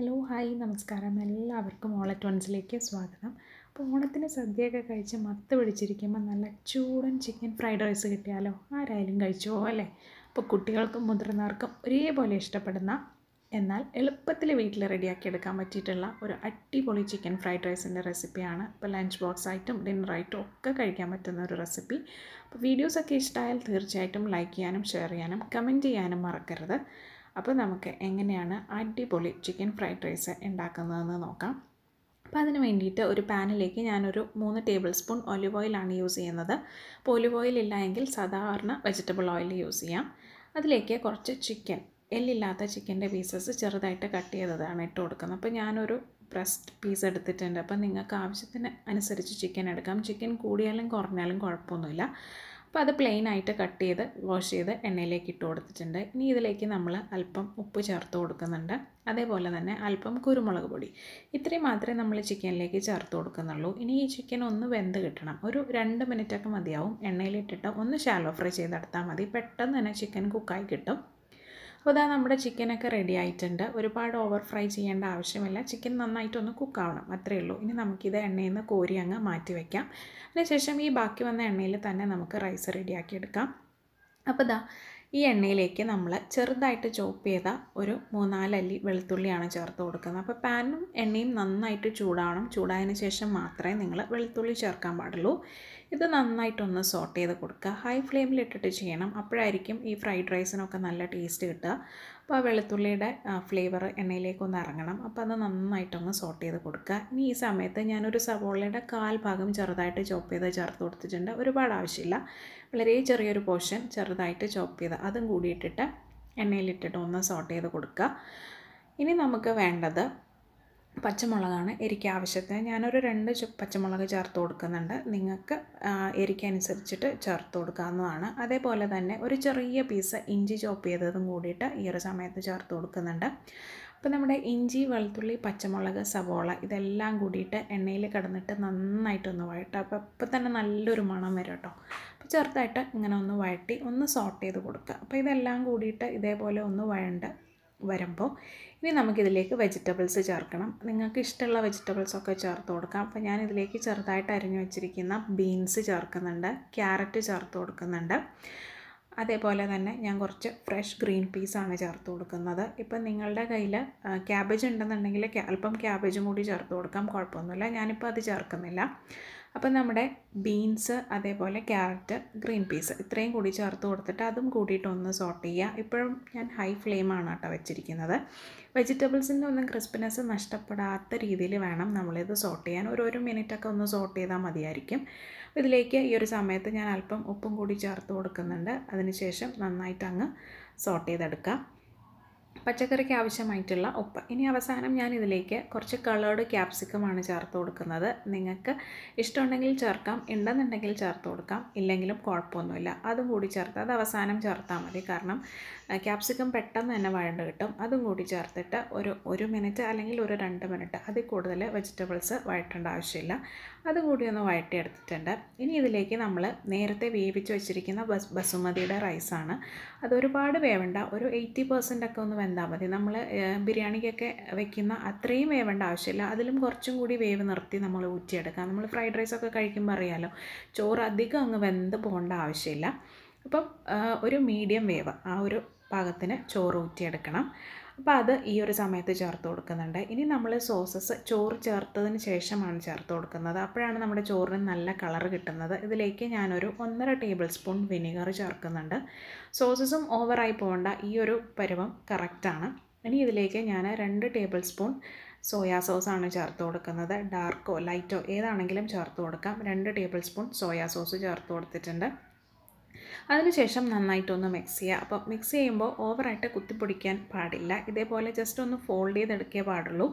hello hi നമസ്കാരം എല്ലാവർക്കും at വൺസിലേക്ക് സ്വാഗതം അപ്പോൾ ഓണത്തിന് സദ്യയൊക്കെ കഴിച്ച് മത്ത് പിടിച്ചിരിക്കുമ്പോൾ നല്ല ചൂടൻ ചിക്കൻ ഫ്രൈഡ് റൈസ് കിട്ടിയാലോ ആരായാലും കഴിച്ചോ അല്ലേ അപ്പോൾ കുട്ടികൾക്കും മുതിർന്നവർക്കും ഒരേപോലെ ഇഷ്ടപ്പെടുന്ന എന്നാൽ എളുപ്പത്തിൽ വീട്ടിൽ റെഡിയാക്കി എടുക്കാൻ പറ്റിയിട്ടുള്ള ഒരു അടിപൊളി ചിക്കൻ ഫ്രൈഡ് റൈസിൻ്റെ റെസിപ്പിയാണ് ഇപ്പോൾ ലഞ്ച് ബോക്സ് ആയിട്ടും ഡിന്നർ ആയിട്ടും ഒക്കെ കഴിക്കാൻ പറ്റുന്ന ഒരു റെസിപ്പി അപ്പോൾ വീഡിയോസൊക്കെ ഇഷ്ടമായാൽ തീർച്ചയായിട്ടും ലൈക്ക് ചെയ്യാനും ഷെയർ ചെയ്യാനും കമൻറ്റ് ചെയ്യാനും മറക്കരുത് അപ്പോൾ നമുക്ക് എങ്ങനെയാണ് അടിപൊളി ചിക്കൻ ഫ്രൈഡ് റൈസ് ഉണ്ടാക്കുന്നതെന്ന് നോക്കാം അപ്പോൾ അതിന് വേണ്ടിയിട്ട് ഒരു പാനിലേക്ക് ഞാനൊരു മൂന്ന് ടേബിൾ സ്പൂൺ ഒലിവ് ഓയിലാണ് യൂസ് ചെയ്യുന്നത് അപ്പോൾ ഒലിവ് ഓയിൽ ഇല്ല എങ്കിൽ സാധാരണ വെജിറ്റബിൾ ഓയിൽ യൂസ് ചെയ്യാം അതിലേക്ക് കുറച്ച് ചിക്കൻ എല്ലില്ലാത്ത ചിക്കൻ്റെ പീസസ് ചെറുതായിട്ട് കട്ട് ചെയ്തതാണ് ഇട്ട് കൊടുക്കുന്നത് അപ്പോൾ ഞാനൊരു ബ്രസ്റ്റ് പീസ് എടുത്തിട്ടുണ്ട് അപ്പോൾ നിങ്ങൾക്ക് ആവശ്യത്തിന് അനുസരിച്ച് ചിക്കൻ എടുക്കാം ചിക്കൻ കൂടിയാലും കുറഞ്ഞാലും കുഴപ്പമൊന്നുമില്ല അപ്പോൾ അത് പ്ലെയിൻ ആയിട്ട് കട്ട് ചെയ്ത് വാഷ് ചെയ്ത് എണ്ണയിലേക്ക് ഇട്ട് കൊടുത്തിട്ടുണ്ട് ഇനി ഇതിലേക്ക് നമ്മൾ അല്പം ഉപ്പ് ചേർത്ത് കൊടുക്കുന്നുണ്ട് അതേപോലെ തന്നെ അല്പം കുരുമുളക് പൊടി ഇത്രയും മാത്രമേ നമ്മൾ ചിക്കനിലേക്ക് ചേർത്ത് കൊടുക്കുന്നുള്ളൂ ഇനി ഈ ചിക്കൻ ഒന്ന് വെന്ത് കിട്ടണം ഒരു രണ്ട് മിനിറ്റൊക്കെ മതിയാവും എണ്ണയിലിട്ടിട്ട് ഒന്ന് ഷാലോ ഫ്രൈ ചെയ്തെടുത്താൽ മതി പെട്ടെന്ന് തന്നെ ചിക്കൻ കുക്കായി കിട്ടും അപ്പോൾ ഇതാ നമ്മുടെ ചിക്കനൊക്കെ റെഡി ആയിട്ടുണ്ട് ഒരുപാട് ഓവർ ഫ്രൈ ചെയ്യേണ്ട ആവശ്യമില്ല ചിക്കൻ നന്നായിട്ടൊന്ന് കുക്കാവണം അത്രയേ ഉള്ളൂ ഇനി നമുക്കിത് എണ്ണയിൽ നിന്ന് കോരി അങ്ങ് മാറ്റി വയ്ക്കാം അതിനുശേഷം ഈ ബാക്കി വന്ന എണ്ണയിൽ തന്നെ നമുക്ക് റൈസ് റെഡിയാക്കി എടുക്കാം അപ്പോൾ ഇതാ ഈ എണ്ണയിലേക്ക് നമ്മൾ ചെറുതായിട്ട് ചോപ്പ് ചെയ്ത ഒരു മൂന്നാലല്ലി വെളുത്തുള്ളിയാണ് ചേർത്ത് കൊടുക്കുന്നത് അപ്പോൾ പാനും എണ്ണയും നന്നായിട്ട് ചൂടാവണം ചൂടായതിനു ശേഷം മാത്രമേ നിങ്ങൾ വെളുത്തുള്ളി ചേർക്കാൻ പാടുള്ളൂ ഇത് നന്നായിട്ടൊന്ന് സോട്ട് ചെയ്ത് കൊടുക്കുക ഹൈ ഫ്ലെയിമിലിട്ടിട്ട് ചെയ്യണം അപ്പോഴായിരിക്കും ഈ ഫ്രൈഡ് റൈസിനൊക്കെ നല്ല ടേസ്റ്റ് കിട്ടുക അപ്പോൾ ആ വെളുത്തുള്ളിയുടെ ഫ്ലേവർ എണ്ണയിലേക്കൊന്ന് ഇറങ്ങണം അപ്പോൾ അത് നന്നായിട്ടൊന്ന് സോട്ട് ചെയ്ത് കൊടുക്കുക ഇനി ഈ സമയത്ത് ഞാനൊരു സവോളയുടെ കാൽ ഭാഗം ചെറുതായിട്ട് ചോപ്പ് ചെയ്ത് ചേർത്ത് കൊടുത്തിട്ടുണ്ട് ഒരുപാട് ആവശ്യമില്ല വളരെ ചെറിയൊരു പോർഷൻ ചെറുതായിട്ട് ചോപ്പ് ചെയ്ത് അതും കൂടിയിട്ടിട്ട് എണ്ണയിലിട്ടിട്ട് ഒന്ന് സോട്ട് ചെയ്ത് കൊടുക്കുക ഇനി നമുക്ക് വേണ്ടത് പച്ചമുളകാണ് എരിക്ക് ആവശ്യത്തിന് ഞാനൊരു രണ്ട് പച്ചമുളക് ചേർത്ത് കൊടുക്കുന്നുണ്ട് നിങ്ങൾക്ക് എരിക്കനുസരിച്ചിട്ട് ചേർത്ത് കൊടുക്കാവുന്നതാണ് അതേപോലെ തന്നെ ഒരു ചെറിയ പീസ് ഇഞ്ചി ചോപ്പ് ചെയ്തതും കൂടിയിട്ട് ഈ ഒരു സമയത്ത് ചേർത്ത് കൊടുക്കുന്നുണ്ട് അപ്പോൾ നമ്മുടെ ഇഞ്ചി വെളുത്തുള്ളി പച്ചമുളക് സവോള ഇതെല്ലാം കൂടിയിട്ട് എണ്ണയിൽ കിടന്നിട്ട് നന്നായിട്ടൊന്ന് വഴട്ടുക അപ്പോൾ ഇപ്പം തന്നെ നല്ലൊരു മണം വരും കേട്ടോ അപ്പോൾ ചെറുതായിട്ട് ഇങ്ങനെ ഒന്ന് വഴട്ടി ഒന്ന് സോട്ട് ചെയ്ത് കൊടുക്കുക അപ്പോൾ ഇതെല്ലാം കൂടിയിട്ട് ഇതേപോലെ ഒന്ന് വഴണ്ട് വരുമ്പോൾ ഇനി നമുക്കിതിലേക്ക് വെജിറ്റബിൾസ് ചേർക്കണം നിങ്ങൾക്ക് ഇഷ്ടമുള്ള വെജിറ്റബിൾസൊക്കെ ചേർത്ത് കൊടുക്കാം അപ്പോൾ ഞാൻ ഇതിലേക്ക് ചെറുതായിട്ട് അരിഞ്ഞു വെച്ചിരിക്കുന്ന ബീൻസ് ചേർക്കുന്നുണ്ട് ക്യാരറ്റ് ചേർത്ത് കൊടുക്കുന്നുണ്ട് അതേപോലെ തന്നെ ഞാൻ കുറച്ച് ഫ്രഷ് ഗ്രീൻ പീസാണ് ചേർത്ത് കൊടുക്കുന്നത് ഇപ്പം നിങ്ങളുടെ കയ്യിൽ ക്യാബേജ് ഉണ്ടെന്നുണ്ടെങ്കിൽ അല്പം ക്യാബേജും കൂടി ചേർത്ത് കൊടുക്കാം കുഴപ്പമൊന്നുമില്ല ഞാനിപ്പോൾ അത് ചേർക്കുന്നില്ല അപ്പം നമ്മുടെ ബീൻസ് അതേപോലെ ക്യാരറ്റ് ഗ്രീൻ പീസ് ഇത്രയും കൂടി ചേർത്ത് കൊടുത്തിട്ട് അതും കൂടിയിട്ട് ഒന്ന് സോട്ട് ചെയ്യുക ഇപ്പോഴും ഞാൻ ഹൈ ഫ്ലെയിമാണ് കേട്ടോ വെച്ചിരിക്കുന്നത് വെജിറ്റബിൾസിൻ്റെ ഒന്നും ക്രിസ്പിനെസ് നഷ്ടപ്പെടാത്ത രീതിയിൽ വേണം നമ്മളിത് സോട്ട് ചെയ്യാൻ ഒരു ഒരു മിനിറ്റൊക്കെ ഒന്ന് സോട്ട് ചെയ്താൽ മതിയായിരിക്കും ഇതിലേക്ക് ഈ ഒരു സമയത്ത് ഞാൻ അല്പം ഉപ്പും കൂടി ചേർത്ത് കൊടുക്കുന്നുണ്ട് അതിനുശേഷം നന്നായിട്ട് അങ്ങ് സോട്ട് ചെയ്തെടുക്കാം പച്ചക്കറിക്ക് ആവശ്യമായിട്ടുള്ള ഉപ്പ് ഇനി അവസാനം ഞാൻ ഇതിലേക്ക് കുറച്ച് കളേർഡ് ക്യാപ്സിക്കമാണ് ചേർത്ത് കൊടുക്കുന്നത് നിങ്ങൾക്ക് ഇഷ്ടമുണ്ടെങ്കിൽ ചേർക്കാം ഉണ്ടെന്നുണ്ടെങ്കിൽ ചേർത്ത് കൊടുക്കാം ഇല്ലെങ്കിലും കുഴപ്പമൊന്നുമില്ല അതും കൂടി ചേർത്ത് അത് അവസാനം ചേർത്താൽ മതി കാരണം ക്യാപ്സിക്കം പെട്ടെന്ന് തന്നെ വഴണ്ട് കിട്ടും അതും കൂടി ചേർത്തിട്ട് ഒരു ഒരു മിനിറ്റ് അല്ലെങ്കിൽ ഒരു രണ്ട് മിനിറ്റ് അതിൽ കൂടുതൽ വെജിറ്റബിൾസ് വഴറ്റേണ്ട ആവശ്യമില്ല അതും കൂടി ഒന്ന് എടുത്തിട്ടുണ്ട് ഇനി ഇതിലേക്ക് നമ്മൾ നേരത്തെ വേവിച്ച് വെച്ചിരിക്കുന്ന ബസ് ബസുമതിയുടെ റൈസാണ് അത് ഒരുപാട് വേവണ്ട ഒരു എയ്റ്റി പെർസെൻ്റ് ഒക്കെ ഒന്ന് വെന്താൽ മതി നമ്മൾ ബിരിയാണിക്കൊക്കെ വെക്കുന്ന അത്രയും വേവേണ്ട ആവശ്യമില്ല അതിലും കുറച്ചും കൂടി വേവ് നിർത്തി നമ്മൾ ഊറ്റിയെടുക്കാം നമ്മൾ ഫ്രൈഡ് റൈസൊക്കെ കഴിക്കുമ്പോൾ അറിയാമല്ലോ ചോറ് അധികം അങ്ങ് വെന്ത് പോകേണ്ട ആവശ്യമില്ല അപ്പം ഒരു മീഡിയം വേവ് ആ ഒരു പാകത്തിന് ചോറ് ഊറ്റിയെടുക്കണം അപ്പോൾ അത് ഈ ഒരു സമയത്ത് ചേർത്ത് കൊടുക്കുന്നുണ്ട് ഇനി നമ്മൾ സോസസ് ചോറ് ചേർത്തതിന് ശേഷമാണ് ചേർത്ത് കൊടുക്കുന്നത് അപ്പോഴാണ് നമ്മുടെ ചോറിന് നല്ല കളർ കിട്ടുന്നത് ഇതിലേക്ക് ഞാനൊരു ഒന്നര ടേബിൾ സ്പൂൺ വിനെഗർ ചേർക്കുന്നുണ്ട് സോസസും ഓവറായി പോകേണ്ട ഈ ഒരു പരുവം കറക്റ്റാണ് ഇനി ഇതിലേക്ക് ഞാൻ രണ്ട് ടേബിൾ സ്പൂൺ സോയാ സോസാണ് ചേർത്ത് കൊടുക്കുന്നത് ഡാർക്കോ ലൈറ്റോ ഏതാണെങ്കിലും ചേർത്ത് കൊടുക്കാം രണ്ട് ടേബിൾ സ്പൂൺ സോയാ സോസ് ചേർത്ത് കൊടുത്തിട്ടുണ്ട് അതിനുശേഷം നന്നായിട്ടൊന്ന് മിക്സ് ചെയ്യുക അപ്പോൾ മിക്സ് ചെയ്യുമ്പോൾ ഓവറായിട്ട് കുത്തിപ്പൊടിക്കാൻ പാടില്ല ഇതേപോലെ ജസ്റ്റ് ഒന്ന് ഫോൾഡ് ചെയ്തെടുക്കേ പാടുള്ളൂ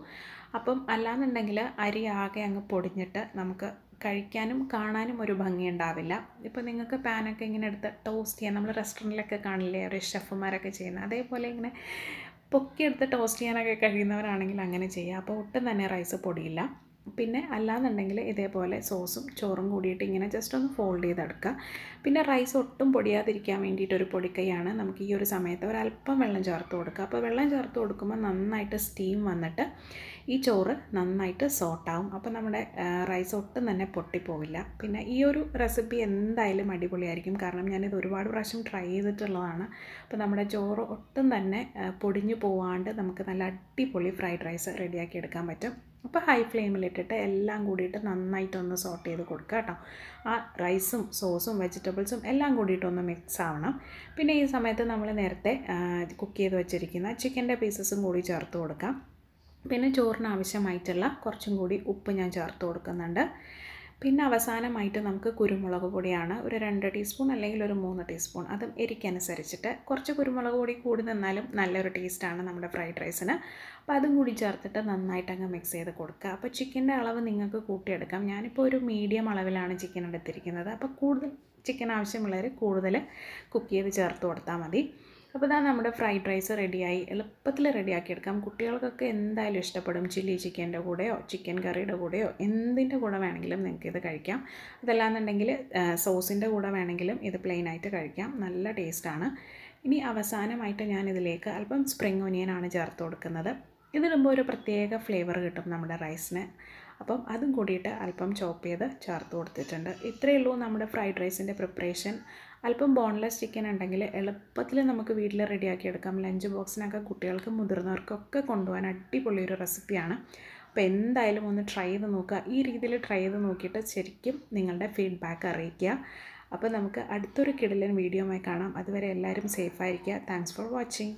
അപ്പം അല്ലാന്നുണ്ടെങ്കിൽ അരി ആകെ അങ്ങ് പൊടിഞ്ഞിട്ട് നമുക്ക് കഴിക്കാനും കാണാനും ഒരു ഭംഗിയുണ്ടാവില്ല ഇപ്പോൾ നിങ്ങൾക്ക് പാനൊക്കെ ഇങ്ങനെ എടുത്ത് ടോസ്റ്റ് ചെയ്യാൻ നമ്മൾ റെസ്റ്റോറൻറ്റിലൊക്കെ കാണില്ലേ ഒരു ഷെഫുമാരൊക്കെ ചെയ്യുന്നത് അതേപോലെ ഇങ്ങനെ പൊക്കിയെടുത്ത് ടോസ്റ്റ് ചെയ്യാനൊക്കെ കഴിയുന്നവരാണെങ്കിൽ അങ്ങനെ ചെയ്യുക അപ്പോൾ ഒട്ടും തന്നെ റൈസ് പൊടിയില്ല പിന്നെ അല്ലാന്നുണ്ടെങ്കിൽ ഇതേപോലെ സോസും ചോറും കൂടിയിട്ട് ഇങ്ങനെ ജസ്റ്റ് ഒന്ന് ഫോൾഡ് ചെയ്തെടുക്കുക പിന്നെ റൈസ് ഒട്ടും പൊടിയാതിരിക്കാൻ വേണ്ടിയിട്ട് ഒരു പൊടിക്കൈയാണ് നമുക്ക് ഈ ഒരു സമയത്ത് ഒരല്പം വെള്ളം ചേർത്ത് കൊടുക്കുക അപ്പോൾ വെള്ളം ചേർത്ത് കൊടുക്കുമ്പോൾ നന്നായിട്ട് സ്റ്റീം വന്നിട്ട് ഈ ചോറ് നന്നായിട്ട് സോട്ടാവും അപ്പോൾ നമ്മുടെ റൈസ് ഒട്ടും തന്നെ പൊട്ടിപ്പോവില്ല പിന്നെ ഈ ഒരു റെസിപ്പി എന്തായാലും അടിപൊളിയായിരിക്കും കാരണം ഞാനിത് ഒരുപാട് പ്രാവശ്യം ട്രൈ ചെയ്തിട്ടുള്ളതാണ് അപ്പോൾ നമ്മുടെ ചോറ് ഒട്ടും തന്നെ പൊടിഞ്ഞു പോവാണ്ട് നമുക്ക് നല്ല അടിപൊളി ഫ്രൈഡ് റൈസ് റെഡിയാക്കി എടുക്കാൻ പറ്റും അപ്പോൾ ഹൈ ഫ്ലെയിമിലിട്ടിട്ട് എല്ലാം കൂടിയിട്ട് നന്നായിട്ടൊന്ന് സോട്ട് ചെയ്ത് കൊടുക്കുക കേട്ടോ ആ റൈസും സോസും വെജിറ്റബിൾസും എല്ലാം കൂടിയിട്ടൊന്ന് മിക്സ് ആവണം പിന്നെ ഈ സമയത്ത് നമ്മൾ നേരത്തെ കുക്ക് ചെയ്ത് വെച്ചിരിക്കുന്ന ചിക്കൻ്റെ പീസസും കൂടി ചേർത്ത് കൊടുക്കാം പിന്നെ ചോറിന് ആവശ്യമായിട്ടുള്ള കുറച്ചും കൂടി ഉപ്പ് ഞാൻ ചേർത്ത് കൊടുക്കുന്നുണ്ട് പിന്നെ അവസാനമായിട്ട് നമുക്ക് കുരുമുളക് പൊടിയാണ് ഒരു രണ്ട് ടീസ്പൂൺ അല്ലെങ്കിൽ ഒരു മൂന്ന് ടീസ്പൂൺ അതും എരിക്കനുസരിച്ചിട്ട് കുറച്ച് കുരുമുളക് പൊടി കൂടി നിന്നാലും നല്ലൊരു ടേസ്റ്റാണ് നമ്മുടെ ഫ്രൈഡ് റൈസിന് അപ്പോൾ അതും കൂടി ചേർത്തിട്ട് നന്നായിട്ട് അങ്ങ് മിക്സ് ചെയ്ത് കൊടുക്കുക അപ്പോൾ ചിക്കൻ്റെ അളവ് നിങ്ങൾക്ക് കൂട്ടിയെടുക്കാം ഞാനിപ്പോൾ ഒരു മീഡിയം അളവിലാണ് ചിക്കൻ എടുത്തിരിക്കുന്നത് അപ്പോൾ കൂടുതൽ ചിക്കൻ ആവശ്യമുള്ളവർ കൂടുതൽ കുക്ക് ചെയ്ത് ചേർത്ത് കൊടുത്താൽ മതി അപ്പോൾ ഇതാ നമ്മുടെ ഫ്രൈഡ് റൈസ് റെഡിയായി എളുപ്പത്തിൽ റെഡിയാക്കിയെടുക്കാം കുട്ടികൾക്കൊക്കെ എന്തായാലും ഇഷ്ടപ്പെടും ചില്ലി ചിക്കൻ്റെ കൂടെയോ ചിക്കൻ കറിയുടെ കൂടെയോ എന്തിൻ്റെ കൂടെ വേണമെങ്കിലും നിങ്ങൾക്ക് ഇത് കഴിക്കാം അതല്ലാന്നുണ്ടെങ്കിൽ സോസിൻ്റെ കൂടെ വേണമെങ്കിലും ഇത് പ്ലെയിനായിട്ട് കഴിക്കാം നല്ല ടേസ്റ്റാണ് ഇനി അവസാനമായിട്ട് ഞാൻ ഇതിലേക്ക് അല്പം സ്പ്രിങ് ഒനിയനാണ് ചേർത്ത് കൊടുക്കുന്നത് ഇതിടുമ്പോൾ ഒരു പ്രത്യേക ഫ്ലേവർ കിട്ടും നമ്മുടെ റൈസിന് അപ്പം അതും കൂടിയിട്ട് അല്പം ചോപ്പ് ചെയ്ത് ചേർത്ത് കൊടുത്തിട്ടുണ്ട് ഇത്രയേ ഉള്ളൂ നമ്മുടെ ഫ്രൈഡ് റൈസിൻ്റെ പ്രിപ്പറേഷൻ അല്പം ബോൺലെസ് ചിക്കൻ ഉണ്ടെങ്കിൽ എളുപ്പത്തിൽ നമുക്ക് വീട്ടിൽ റെഡിയാക്കി എടുക്കാം ലഞ്ച് ബോക്സിനൊക്കെ കുട്ടികൾക്ക് മുതിർന്നവർക്കൊക്കെ കൊണ്ടുപോകാൻ അടിപൊളി ഒരു റെസിപ്പിയാണ് അപ്പോൾ എന്തായാലും ഒന്ന് ട്രൈ ചെയ്ത് നോക്കുക ഈ രീതിയിൽ ട്രൈ ചെയ്ത് നോക്കിയിട്ട് ശരിക്കും നിങ്ങളുടെ ഫീഡ്ബാക്ക് അറിയിക്കുക അപ്പോൾ നമുക്ക് അടുത്തൊരു കിടലൻ വീഡിയോ കാണാം അതുവരെ എല്ലാവരും സേഫായിരിക്കുക താങ്ക്സ് ഫോർ വാച്ചിങ്